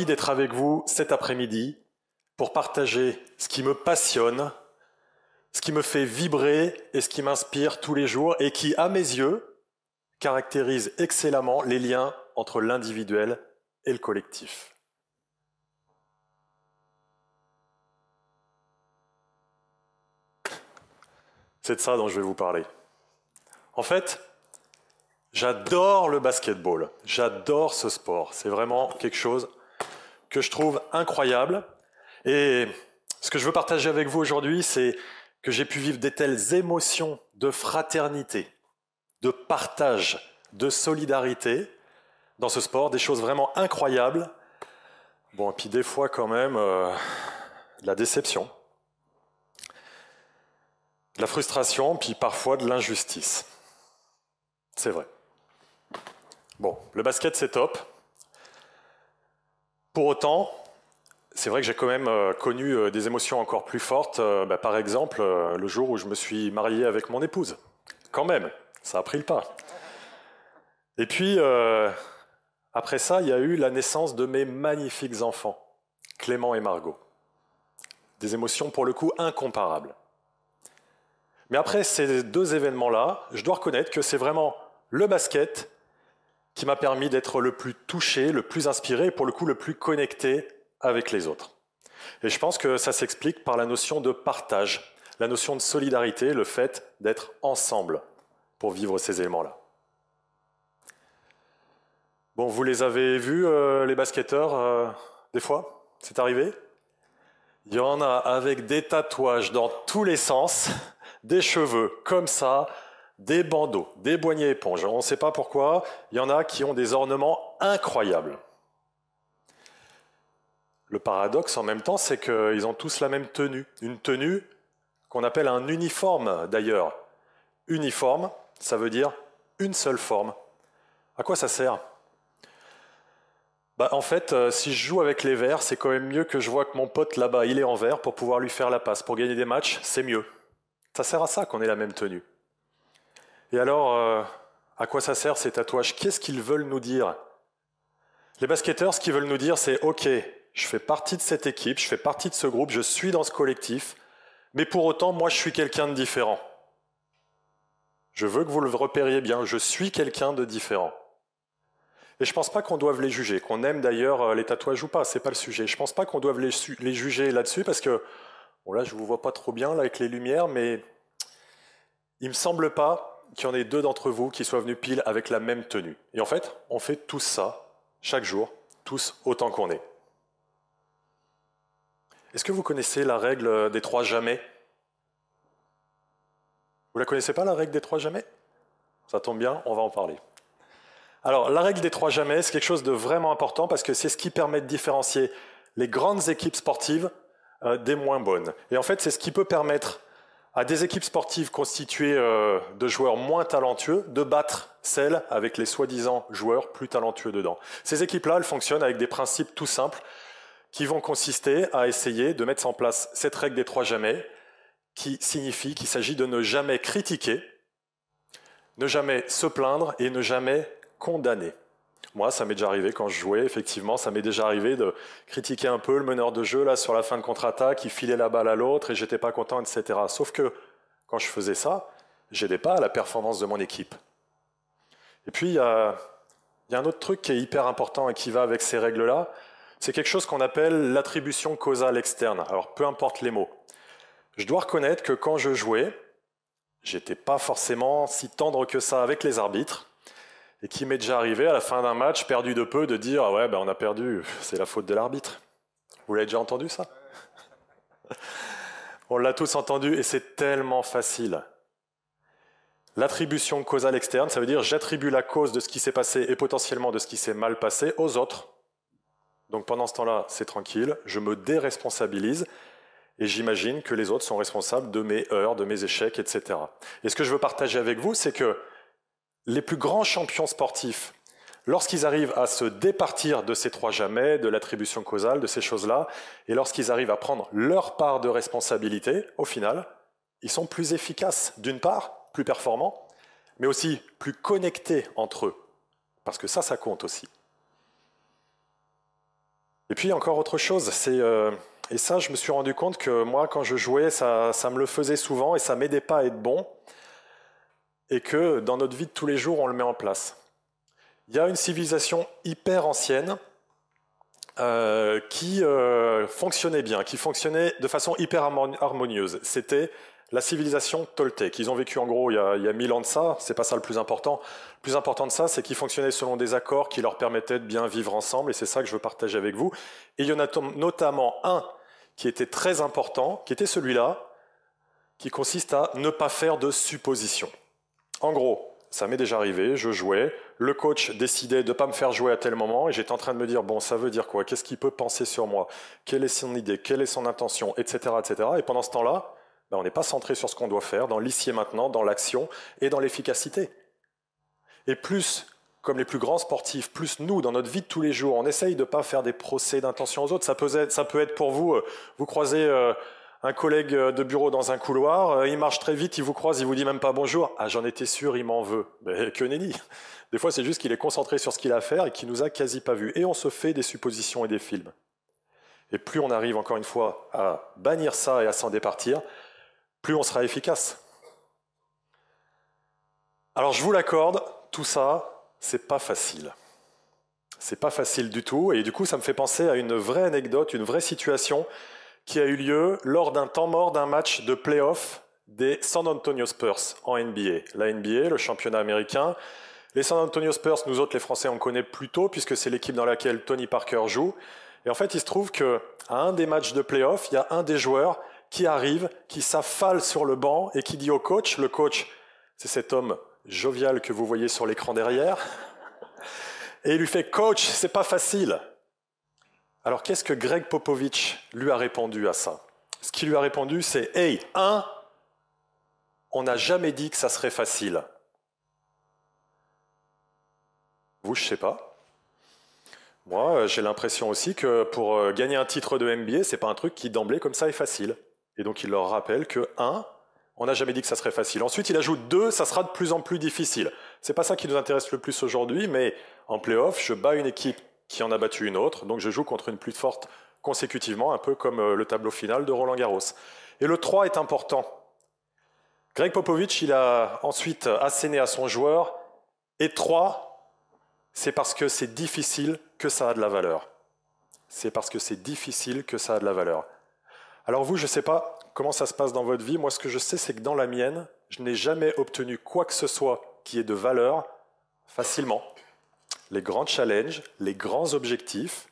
d'être avec vous cet après-midi pour partager ce qui me passionne, ce qui me fait vibrer et ce qui m'inspire tous les jours et qui, à mes yeux, caractérise excellemment les liens entre l'individuel et le collectif. C'est de ça dont je vais vous parler. En fait, j'adore le basketball, j'adore ce sport, c'est vraiment quelque chose que je trouve incroyable. Et ce que je veux partager avec vous aujourd'hui, c'est que j'ai pu vivre des telles émotions de fraternité, de partage, de solidarité dans ce sport, des choses vraiment incroyables. Bon, et puis des fois quand même, euh, de la déception, de la frustration, puis parfois de l'injustice. C'est vrai. Bon, le basket c'est top, pour autant, c'est vrai que j'ai quand même euh, connu euh, des émotions encore plus fortes. Euh, bah, par exemple, le jour où je me suis marié avec mon épouse. Quand même, ça a pris le pas. Et puis, après ça, il y a eu la naissance de mes magnifiques enfants, Clément et Margot. Des émotions pour le coup incomparables. Mais après ces deux événements-là, je dois reconnaître que c'est vraiment le basket qui m'a permis d'être le plus touché, le plus inspiré et pour le coup le plus connecté avec les autres. Et je pense que ça s'explique par la notion de partage, la notion de solidarité, le fait d'être ensemble pour vivre ces éléments-là. Bon, vous les avez vus, euh, les basketteurs, euh, des fois C'est arrivé Il y en a avec des tatouages dans tous les sens, des cheveux comme ça, des bandeaux, des boignées éponges. On ne sait pas pourquoi, il y en a qui ont des ornements incroyables. Le paradoxe en même temps, c'est qu'ils ont tous la même tenue, une tenue qu'on appelle un uniforme d'ailleurs. Uniforme, ça veut dire une seule forme. À quoi ça sert bah, En fait, euh, si je joue avec les verts, c'est quand même mieux que je vois que mon pote là-bas, il est en vert pour pouvoir lui faire la passe. Pour gagner des matchs, c'est mieux. Ça sert à ça qu'on ait la même tenue. Et alors, euh, à quoi ça sert ces tatouages Qu'est-ce qu'ils veulent nous dire Les basketteurs, ce qu'ils veulent nous dire, c'est OK, je fais partie de cette équipe, je fais partie de ce groupe, je suis dans ce collectif, mais pour autant, moi, je suis quelqu'un de différent. Je veux que vous le repériez bien, je suis quelqu'un de différent. Et je ne pense pas qu'on doive les juger, qu'on aime d'ailleurs euh, les tatouages ou pas, ce n'est pas le sujet. Je ne pense pas qu'on doive les, les juger là-dessus parce que, bon là je vous vois pas trop bien là, avec les lumières, mais il ne me semble pas qu'il y en ait deux d'entre vous qui soient venus pile avec la même tenue. Et en fait, on fait tout ça, chaque jour, tous autant qu'on est. Est-ce que vous connaissez la règle des trois jamais Vous la connaissez pas, la règle des trois jamais Ça tombe bien, on va en parler. Alors, la règle des trois jamais, c'est quelque chose de vraiment important parce que c'est ce qui permet de différencier les grandes équipes sportives euh, des moins bonnes. Et en fait, c'est ce qui peut permettre à des équipes sportives constituées euh, de joueurs moins talentueux de battre celles avec les soi-disant joueurs plus talentueux dedans. Ces équipes-là, elles fonctionnent avec des principes tout simples qui vont consister à essayer de mettre en place cette règle des trois jamais, qui signifie qu'il s'agit de ne jamais critiquer, ne jamais se plaindre et ne jamais condamner. Moi, ça m'est déjà arrivé quand je jouais, effectivement, ça m'est déjà arrivé de critiquer un peu le meneur de jeu là sur la fin de contre-attaque, qui filait la balle à l'autre et j'étais pas content, etc. Sauf que quand je faisais ça, j'aidais pas à la performance de mon équipe. Et puis, il y a, y a, un autre truc qui est hyper important et qui va avec ces règles-là, c'est quelque chose qu'on appelle l'attribution causale externe. Alors, peu importe les mots. Je dois reconnaître que quand je jouais, j'étais pas forcément si tendre que ça avec les arbitres et qui m'est déjà arrivé à la fin d'un match, perdu de peu, de dire ah ouais, ben on a perdu, c'est la faute de l'arbitre. Vous l'avez déjà entendu ça On l'a tous entendu et c'est tellement facile. L'attribution causale externe, ça veut dire j'attribue la cause de ce qui s'est passé et potentiellement de ce qui s'est mal passé aux autres. Donc pendant ce temps-là, c'est tranquille, je me déresponsabilise et j'imagine que les autres sont responsables de mes heures, de mes échecs, etc. Et ce que je veux partager avec vous, c'est que les plus grands champions sportifs, lorsqu'ils arrivent à se départir de ces trois jamais, de l'attribution causale, de ces choses-là, et lorsqu'ils arrivent à prendre leur part de responsabilité, au final, ils sont plus efficaces, d'une part, plus performants, mais aussi plus connectés entre eux. Parce que ça, ça compte aussi. Et puis encore autre chose, c'est... Euh, et ça, je me suis rendu compte que moi, quand je jouais, ça, ça me le faisait souvent et ça m'aidait pas à être bon et que dans notre vie de tous les jours, on le met en place. Il y a une civilisation hyper ancienne euh, qui euh, fonctionnait bien, qui fonctionnait de façon hyper harmonieuse. C'était la civilisation Toltec. Ils ont vécu en gros il y a, mille ans de ça, c'est pas ça le plus important. Le plus important de ça, c'est qu'ils fonctionnaient selon des accords qui leur permettaient de bien vivre ensemble, et c'est ça que je veux partager avec vous. Et il y en a notamment un qui était très important, qui était celui-là, qui consiste à ne pas faire de suppositions. En gros, ça m'est déjà arrivé, je jouais, le coach décidait de ne pas me faire jouer à tel moment, et j'étais en train de me dire, bon, ça veut dire quoi Qu'est-ce qu'il peut penser sur moi Quelle est son idée Quelle est son intention Etc. etc. Et pendant ce temps-là, ben, on n'est pas centré sur ce qu'on doit faire, dans l'ici et maintenant, dans l'action et dans l'efficacité. Et plus, comme les plus grands sportifs, plus nous, dans notre vie de tous les jours, on essaye de ne pas faire des procès d'intention aux autres. Ça peut, être, ça peut être pour vous, euh, vous croisez... Euh, un collègue euh, de bureau dans un couloir, euh, il marche très vite, il vous croise, il vous dit même pas bonjour. Ah, j'en étais sûr, il m'en veut. Mais que nenni Des fois, c'est juste qu'il est concentré sur ce qu'il a à faire et qu'il nous a quasi pas vus. Et on se fait des suppositions et des films. Et plus on arrive, encore une fois, à bannir ça et à s'en départir, plus on sera efficace. Alors, je vous l'accorde, tout ça, c'est pas facile. C'est pas facile du tout, et du coup, ça me fait penser à une vraie anecdote, une vraie situation qui a eu lieu lors d'un temps mort d'un match de playoff des San Antonio Spurs en NBA. La NBA, le championnat américain. Les San Antonio Spurs, nous autres les Français, on connaît plutôt puisque c'est l'équipe dans laquelle Tony Parker joue. Et en fait, il se trouve que à un des matchs de playoff, il y a un des joueurs qui arrive, qui s'affale sur le banc et qui dit au coach, le coach, c'est cet homme jovial que vous voyez sur l'écran derrière, et il lui fait coach, c'est pas facile. Alors qu'est-ce que Greg Popovich lui a répondu à ça Ce qu'il lui a répondu, c'est Hey, un, on n'a jamais dit que ça serait facile. Vous, je sais pas. Moi, euh, j'ai l'impression aussi que pour euh, gagner un titre de NBA, c'est pas un truc qui d'emblée comme ça est facile. Et donc il leur rappelle que 1, on n'a jamais dit que ça serait facile. Ensuite, il ajoute deux, ça sera de plus en plus difficile. C'est pas ça qui nous intéresse le plus aujourd'hui, mais en playoff, je bats une équipe qui en a battu une autre. Donc je joue contre une plus forte consécutivement, un peu comme euh, le tableau final de Roland Garros. Et le 3 est important. Greg Popovich, il a ensuite asséné à son joueur, et 3, c'est parce que c'est difficile que ça a de la valeur. C'est parce que c'est difficile que ça a de la valeur. Alors vous, je ne sais pas comment ça se passe dans votre vie, moi ce que je sais, c'est que dans la mienne, je n'ai jamais obtenu quoi que ce soit qui est de valeur facilement les grands challenges, les grands objectifs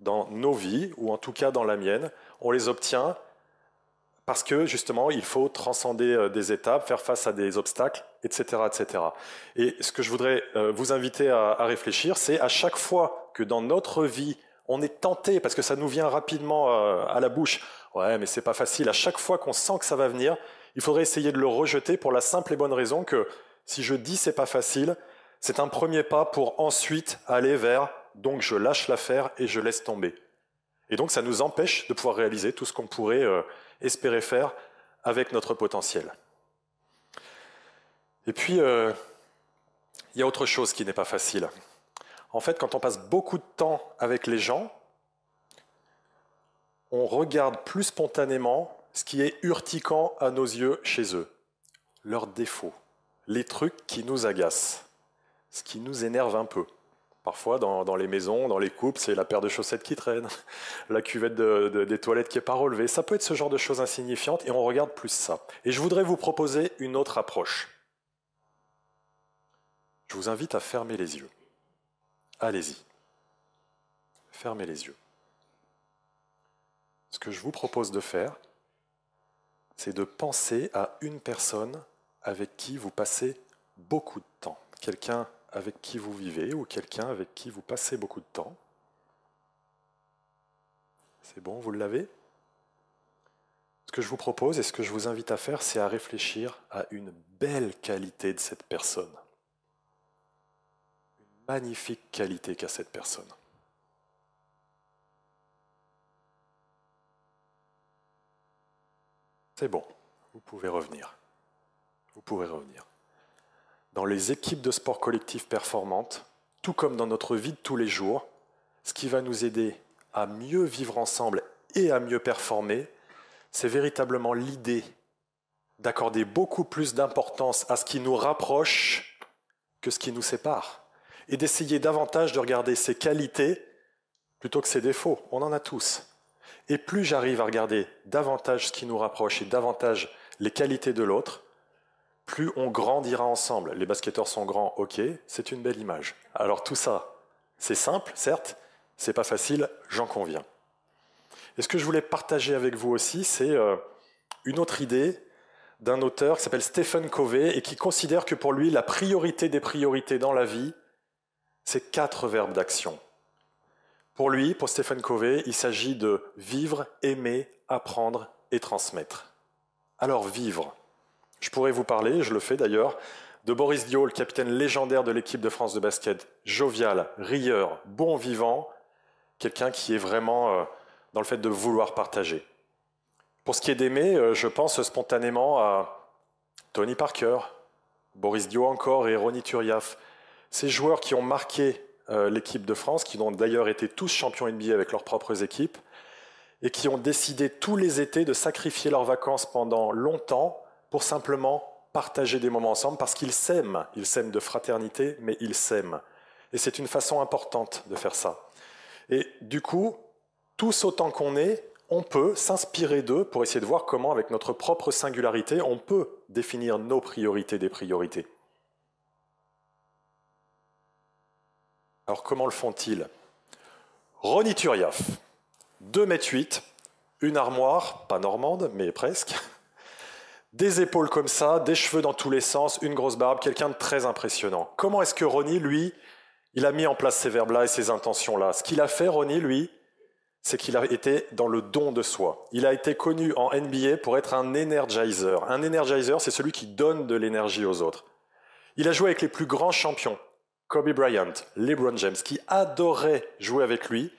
dans nos vies, ou en tout cas dans la mienne, on les obtient parce que justement, il faut transcender euh, des étapes, faire face à des obstacles, etc. etc. Et ce que je voudrais euh, vous inviter à, réfléchir, c'est à chaque fois que dans notre vie, on est tenté, parce que ça nous vient rapidement euh, à la bouche, ouais, mais c'est pas facile, à chaque fois qu'on sent que ça va venir, il faudrait essayer de le rejeter pour la simple et bonne raison que si je dis c'est pas facile, c'est un premier pas pour ensuite aller vers donc je lâche l'affaire et je laisse tomber. Et donc ça nous empêche de pouvoir réaliser tout ce qu'on pourrait euh, espérer faire avec notre potentiel. Et puis, euh, il y a autre chose qui n'est pas facile. En fait, quand on passe beaucoup de temps avec les gens, on regarde plus spontanément ce qui est urtiquant à nos yeux chez eux, leurs défauts, les trucs qui nous agacent ce qui nous énerve un peu. Parfois, dans, les maisons, dans les coupes, c'est la paire de chaussettes qui traîne, la cuvette des toilettes qui n'est pas relevée. Ça peut être ce genre de choses insignifiantes et on regarde plus ça. Et je voudrais vous proposer une autre approche. Je vous invite à fermer les yeux. Allez-y. Fermez les yeux. Ce que je vous propose de faire, c'est de penser à une personne avec qui vous passez beaucoup de temps. Quelqu'un avec qui vous vivez ou quelqu'un avec qui vous passez beaucoup de temps. C'est bon, vous l'avez Ce que je vous propose et ce que je vous invite à faire, c'est à réfléchir à une belle qualité de cette personne. Une magnifique qualité qu'a cette personne. C'est bon, vous pouvez revenir. Vous pouvez revenir dans les équipes de sport collectif performantes, tout comme dans notre vie de tous les jours, ce qui va nous aider à mieux vivre ensemble et à mieux performer, c'est véritablement l'idée d'accorder beaucoup plus d'importance à ce qui nous rapproche que ce qui nous sépare, et d'essayer davantage de regarder ses qualités plutôt que ses défauts. On en a tous. Et plus j'arrive à regarder davantage ce qui nous rapproche et davantage les qualités de l'autre, plus on grandira ensemble. Les basketteurs sont grands, ok, c'est une belle image. Alors tout ça, c'est simple, certes, c'est pas facile, j'en conviens. Et ce que je voulais partager avec vous aussi, c'est euh, une autre idée d'un auteur qui s'appelle Stephen Covey et qui considère que pour lui, la priorité des priorités dans la vie, c'est quatre verbes d'action. Pour lui, pour Stephen Covey, il s'agit de vivre, aimer, apprendre et transmettre. Alors vivre, je pourrais vous parler, je le fais d'ailleurs, de Boris le capitaine légendaire de l'équipe de France de basket, jovial, rieur, bon vivant, quelqu'un qui est vraiment euh, dans le fait de vouloir partager. Pour ce qui est d'aimer, euh, je pense spontanément à Tony Parker, Boris Dio encore et Ronny Turiaf. Ces joueurs qui ont marqué euh, l'équipe de France, qui ont d'ailleurs été tous champions NBA avec leurs propres équipes, et qui ont décidé tous les étés de sacrifier leurs vacances pendant longtemps pour simplement partager des moments ensemble parce qu'ils s'aiment. Ils s'aiment de fraternité, mais ils s'aiment. Et c'est une façon importante de faire ça. Et du coup, tous autant qu'on est, on peut s'inspirer d'eux pour essayer de voir comment, avec notre propre singularité, on peut définir nos priorités des priorités. Alors comment le font-ils Ronny Turiaf, 2 mètres 8, une armoire, pas normande, mais presque, des épaules comme ça, des cheveux dans tous les sens, une grosse barbe, quelqu'un de très impressionnant. Comment est-ce que Ronnie, lui, il a mis en place ces verbes-là et ces intentions-là Ce qu'il a fait, Ronnie, lui, c'est qu'il a été dans le don de soi. Il a été connu en NBA pour être un energizer. Un energizer, c'est celui qui donne de l'énergie aux autres. Il a joué avec les plus grands champions, Kobe Bryant, LeBron James, qui adoraient jouer avec lui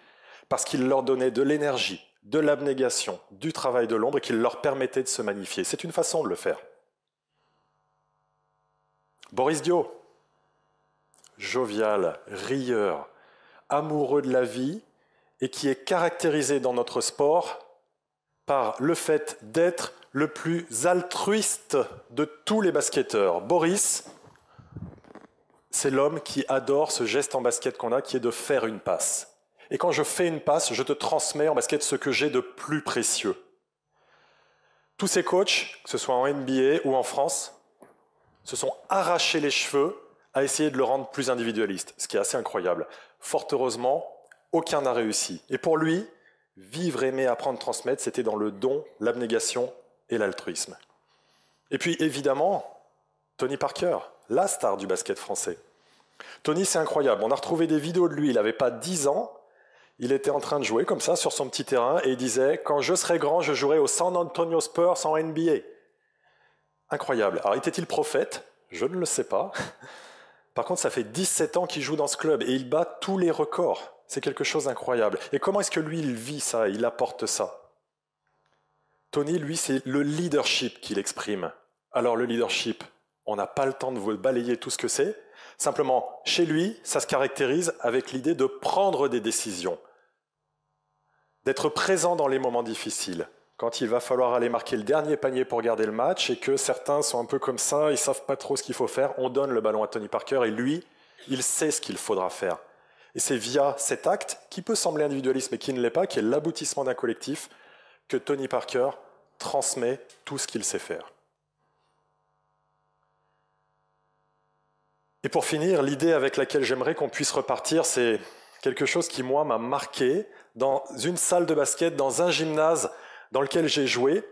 parce qu'il leur donnait de l'énergie, de l'abnégation, du travail de l'ombre et qui leur permettait de se magnifier. C'est une façon de le faire. Boris Dio, jovial, rieur, amoureux de la vie et qui est caractérisé dans notre sport par le fait d'être le plus altruiste de tous les basketteurs. Boris, c'est l'homme qui adore ce geste en basket qu'on a, qui est de faire une passe. Et quand je fais une passe, je te transmets en basket ce que j'ai de plus précieux. Tous ces coachs, que ce soit en NBA ou en France, se sont arrachés les cheveux à essayer de le rendre plus individualiste, ce qui est assez incroyable. Fort heureusement, aucun n'a réussi. Et pour lui, vivre, aimer, apprendre, transmettre, c'était dans le don, l'abnégation et l'altruisme. Et puis évidemment, Tony Parker, la star du basket français. Tony, c'est incroyable. On a retrouvé des vidéos de lui, il n'avait pas 10 ans, il était en train de jouer comme ça sur son petit terrain et il disait Quand je serai grand, je jouerai au San Antonio Spurs en NBA. Incroyable. Alors était-il prophète Je ne le sais pas. Par contre, ça fait 17 ans qu'il joue dans ce club et il bat tous les records. C'est quelque chose d'incroyable. Et comment est-ce que lui, il vit ça, il apporte ça Tony, lui, c'est le leadership qu'il exprime. Alors le leadership, on n'a pas le temps de vous balayer tout ce que c'est, Simplement, chez lui, ça se caractérise avec l'idée de prendre des décisions, d'être présent dans les moments difficiles. Quand il va falloir aller marquer le dernier panier pour garder le match et que certains sont un peu comme ça, ils savent pas trop ce qu'il faut faire, on donne le ballon à Tony Parker et lui, il sait ce qu'il faudra faire. Et c'est via cet acte, qui peut sembler individualiste mais qui ne l'est pas, qui est l'aboutissement d'un collectif, que Tony Parker transmet tout ce qu'il sait faire. Et pour finir, l'idée avec laquelle j'aimerais qu'on puisse repartir, c'est quelque chose qui, moi, m'a marqué dans une salle de basket, dans un gymnase dans lequel j'ai joué.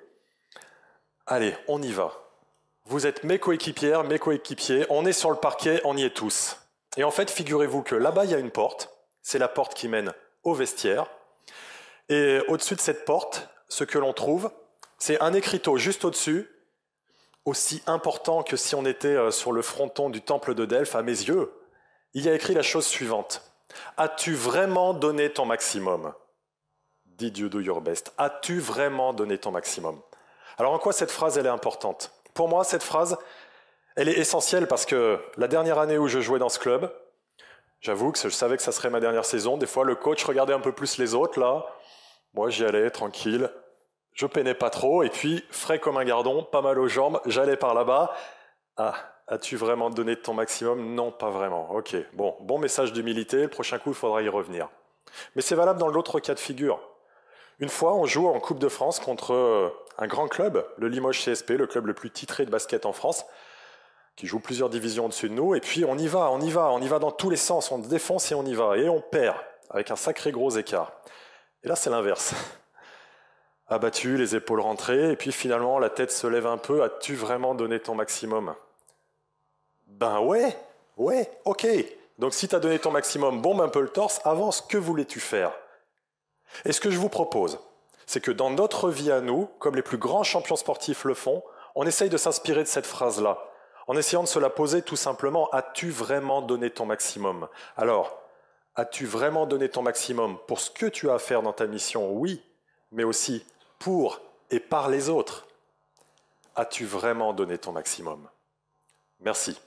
Allez, on y va. Vous êtes mes coéquipières, mes coéquipiers, on est sur le parquet, on y est tous. Et en fait, figurez-vous que là-bas, il y a une porte, c'est la porte qui mène au vestiaire. Et au-dessus de cette porte, ce que l'on trouve, c'est un écriteau juste au-dessus aussi important que si on était euh, sur le fronton du temple de Delphes, à mes yeux, il y a écrit la chose suivante. As-tu vraiment donné ton maximum Did you do your best. As-tu vraiment donné ton maximum Alors en quoi cette phrase, elle est importante Pour moi, cette phrase, elle est essentielle parce que la dernière année où je jouais dans ce club, j'avoue que je savais que ça serait ma dernière saison, des fois le coach regardait un peu plus les autres, là, moi j'y allais tranquille, je peinais pas trop, et puis, frais comme un gardon, pas mal aux jambes, j'allais par là-bas. Ah, as-tu vraiment donné ton maximum Non, pas vraiment. Ok, bon, bon message d'humilité, le prochain coup, il faudra y revenir. Mais c'est valable dans l'autre cas de figure. Une fois, on joue en Coupe de France contre euh, un grand club, le Limoges CSP, le club le plus titré de basket en France, qui joue plusieurs divisions au-dessus de nous, et puis on y va, on y va, on y va dans tous les sens, on défonce et on y va, et on perd, avec un sacré gros écart. Et là, c'est l'inverse abattu, les épaules rentrées, et puis finalement la tête se lève un peu, as-tu vraiment donné ton maximum Ben ouais, ouais, ok. Donc si tu as donné ton maximum, bombe un peu le torse, avance, que voulais-tu faire Et ce que je vous propose, c'est que dans notre vie à nous, comme les plus grands champions sportifs le font, on essaye de s'inspirer de cette phrase-là, en essayant de se la poser tout simplement, as-tu vraiment donné ton maximum Alors, as-tu vraiment donné ton maximum pour ce que tu as à faire dans ta mission Oui, mais aussi pour et par les autres As-tu vraiment donné ton maximum Merci.